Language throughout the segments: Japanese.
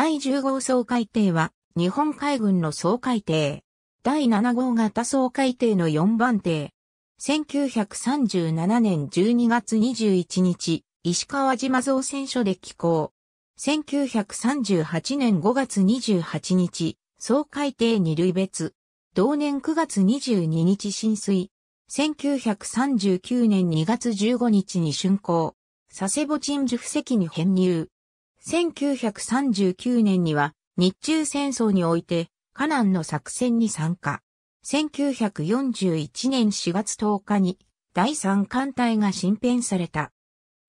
第10号掃海艇は、日本海軍の総海艇。第7号型総海艇の4番艇。1937年12月21日、石川島造船所で寄港。1938年5月28日、総海艇に類別。同年9月22日浸水。1939年2月15日に竣工。佐世保鎮守布石に編入。1939年には日中戦争においてカナンの作戦に参加。1941年4月10日に第3艦隊が新編された。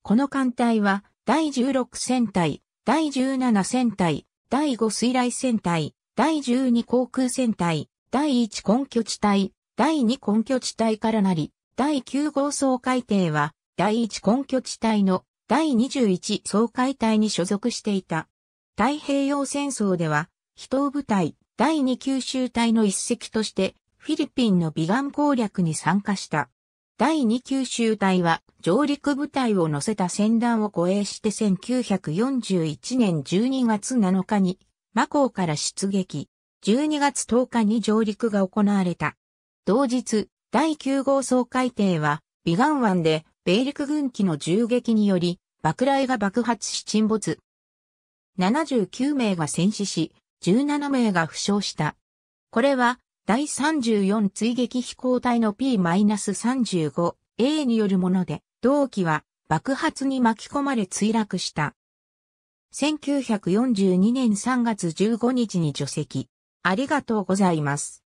この艦隊は第16戦隊、第17戦隊、第5水雷戦隊、第12航空戦隊、第1根拠地帯、第2根拠地帯からなり、第9号総海艇は、第1根拠地帯の第21総会隊に所属していた。太平洋戦争では、秘湯部隊第2九州隊の一隻として、フィリピンのビガン攻略に参加した。第2九州隊は上陸部隊を乗せた船団を護衛して1941年12月7日にマカから出撃。12月10日に上陸が行われた。同日、第9号総海艇はビガン湾で米陸軍機の銃撃により、爆雷が爆発し沈没。79名が戦死し、17名が負傷した。これは、第34追撃飛行隊の P-35A によるもので、同機は爆発に巻き込まれ墜落した。1942年3月15日に除籍。ありがとうございます。